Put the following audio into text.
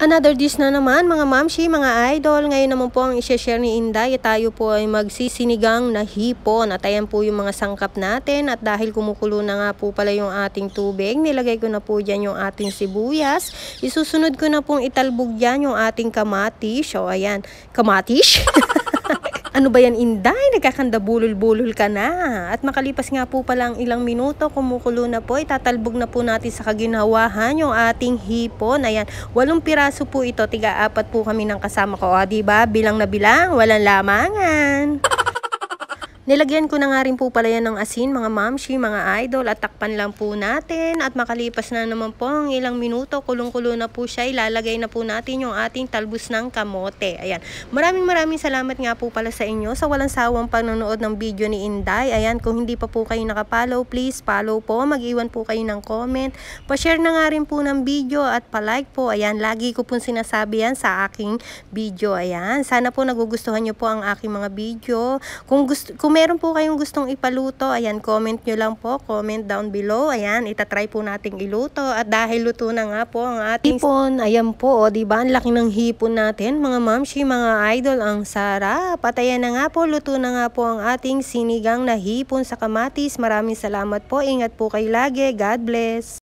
Another dish na naman mga mamshi, mga idol. Ngayon naman po ang isi-share ni Inday. Tayo po ay magsisinigang na hipon. At ayan po yung mga sangkap natin. At dahil kumukulo na nga po pala yung ating tubig, nilagay ko na po dyan yung ating sibuyas. Isusunod ko na pong italbog dyan yung ating kamatis. O ayan, kamatis? Ano ba yan, Inday? Nagkakandabulol-bulol ka na. At makalipas nga po pala ang ilang minuto, kumukulo na po. Itatalbog na po natin sa kaginawahan yung ating hipon. Ayan, walong piraso po ito. Tiga-apat po kami ng kasama ko. O, diba? Bilang na bilang, walang lamangan. Nilagyan ko na nga rin po pala yan ng asin mga mamshi, mga idol at takpan lang po natin at makalipas na naman po ang ilang minuto kulong-kulo na po siya ilalagay na po natin yung ating talbos ng kamote. Ayan. Maraming maraming salamat nga po pala sa inyo sa walang sawang panonood ng video ni Inday. Ayan kung hindi pa po kayo nakapollow please follow po. Mag-iwan po kayo ng comment. Pa-share na nga rin po ng video at pa-like po. Ayan lagi ko pong sinasabi yan sa aking video. Ayan. Sana po nagugustuhan nyo po ang aking mga video. Kung gusto kung meron po kayong gustong ipaluto, ayan, comment nyo lang po. Comment down below. Ayan, itatry po nating iluto. At dahil luto na nga po ang ating hipon. Ayan po, o, oh, diba? Ang laki ng hipon natin, mga mamshi, mga idol. Ang sarap. At ayan na nga po, luto na nga po ang ating sinigang na hipon sa kamatis. Maraming salamat po. Ingat po kayo lagi. God bless.